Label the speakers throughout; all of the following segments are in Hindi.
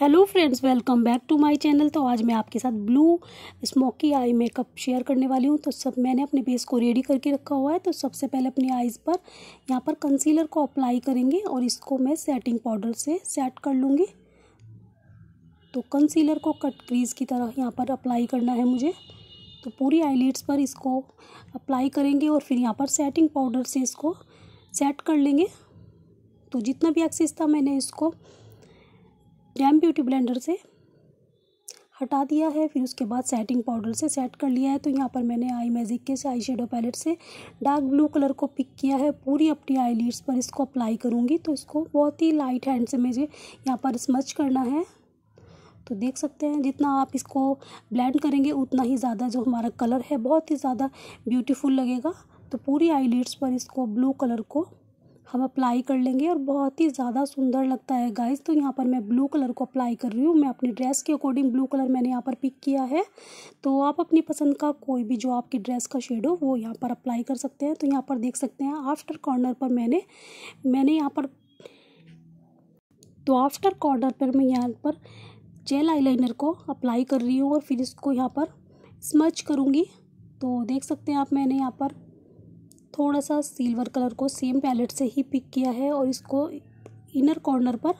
Speaker 1: hello friends welcome back to my channel तो आज मैं आपके साथ blue smoky eye makeup share करने वाली हूँ तो सब मैंने अपने बेस को रेडी करके रखा हुआ है तो सबसे पहले अपनी आइज़ पर यहाँ पर कंसीलर को अप्लाई करेंगे और इसको मैं सेटिंग पाउडर से सेट कर लूँगी तो कंसीलर को कट क्रीज की तरह यहाँ पर अप्लाई करना है मुझे तो पूरी आईलिड्स पर इसको अप्लाई करेंगे और फिर यहाँ पर सेटिंग पाउडर से इसको सेट कर लेंगे तो जितना भी एक्सेस था मैंने इसको डैम ब्यूटी ब्लेंडर से हटा दिया है फिर उसके बाद सेटिंग पाउडर से सेट कर लिया है तो यहाँ पर मैंने आई मैजिक के आई शेडो पैलेट से डार्क ब्लू कलर को पिक किया है पूरी अपनी आई लीड्स पर इसको अप्लाई करूँगी तो इसको बहुत ही लाइट हैंड से मुझे यहाँ पर स्मच करना है तो देख सकते हैं जितना आप इसको ब्लेंड करेंगे उतना ही ज़्यादा जो हमारा कलर है बहुत ही ज़्यादा ब्यूटीफुल लगेगा तो पूरी आई पर इसको ब्लू कलर को हम अप्लाई कर लेंगे और बहुत ही ज़्यादा सुंदर लगता है गाइस तो यहाँ पर मैं ब्लू कलर को अप्लाई कर रही हूँ मैं अपनी ड्रेस के अकॉर्डिंग ब्लू कलर मैंने यहाँ पर पिक किया है तो आप अपनी पसंद का कोई भी जो आपकी ड्रेस का शेड हो वो यहाँ पर अप्लाई कर सकते हैं तो यहाँ पर देख सकते हैं आफ्टर कॉर्नर पर मैंने मैंने यहाँ पर तो आफ्टर कॉर्नर पर मैं यहाँ पर जेल आई को अप्लाई कर रही हूँ और फिर इसको यहाँ पर स्मच करूँगी तो देख सकते हैं आप मैंने यहाँ पर थोड़ा सा सिल्वर कलर को सेम पैलेट से ही पिक किया है और इसको इनर कॉर्नर पर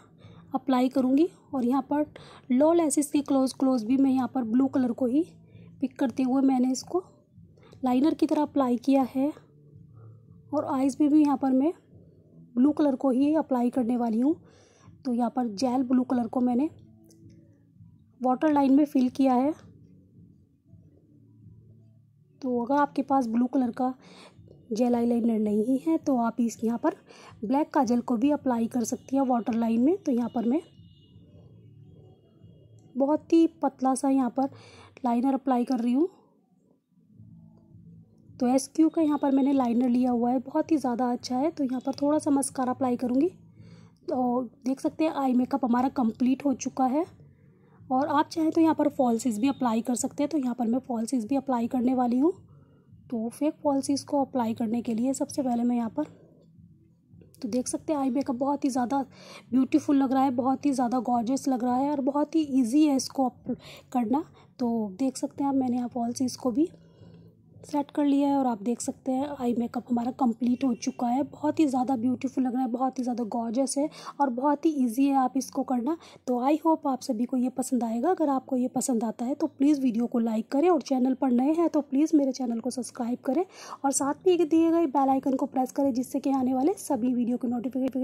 Speaker 1: अप्लाई करूँगी और यहाँ पर लो लेसिस के क्लोज क्लोज भी मैं यहाँ पर ब्लू कलर को ही पिक करते हुए मैंने इसको लाइनर की तरह अप्लाई किया है और आइज़ भी, भी यहाँ पर मैं ब्लू कलर को ही अप्लाई करने वाली हूँ तो यहाँ पर जेल ब्लू कलर को मैंने वाटर लाइन में फिल किया है तो अगर आपके पास ब्लू कलर का जेल आई लाइनर नहीं है तो आप इस यहाँ पर ब्लैक काजल को भी अप्लाई कर सकती हैं वाटर लाइन में तो यहाँ पर मैं बहुत ही पतला सा यहाँ पर लाइनर अप्लाई कर रही हूँ तो एस क्यू का यहाँ पर मैंने लाइनर लिया हुआ है बहुत ही ज़्यादा अच्छा है तो यहाँ पर थोड़ा सा मस्कारा अप्लाई करूँगी तो देख सकते हैं आई मेकअप हमारा कंप्लीट हो चुका है और आप चाहें तो यहाँ पर फॉल्सिस भी अप्लाई कर सकते हैं तो यहाँ पर मैं फॉल्सिस भी अप्लाई करने वाली हूँ तो फेक पॉलिसीज़ को अप्लाई करने के लिए सबसे पहले मैं यहाँ पर तो देख सकते हैं आई मेकअप बहुत ही ज़्यादा ब्यूटीफुल लग रहा है बहुत ही ज़्यादा गॉर्जियस लग रहा है और बहुत ही ईजी है इसको करना तो देख सकते हैं आप मैंने यहाँ पॉलिसीज़ को भी सेलेक्ट कर लिया है और आप देख सकते हैं आई मेकअप हमारा कंप्लीट हो चुका है बहुत ही ज़्यादा ब्यूटीफुल लग रहा है बहुत ही ज़्यादा गॉर्जस है और बहुत ही ईजी है आप इसको करना तो आई होप आप सभी को ये पसंद आएगा अगर आपको ये पसंद आता है तो प्लीज़ वीडियो को लाइक करें और चैनल पर नए हैं तो प्लीज़ मेरे चैनल को सब्सक्राइब करें और साथ में दिए गए बेलाइकन को प्रेस करें जिससे कि आने वाले सभी वीडियो के नोटिफिकेशन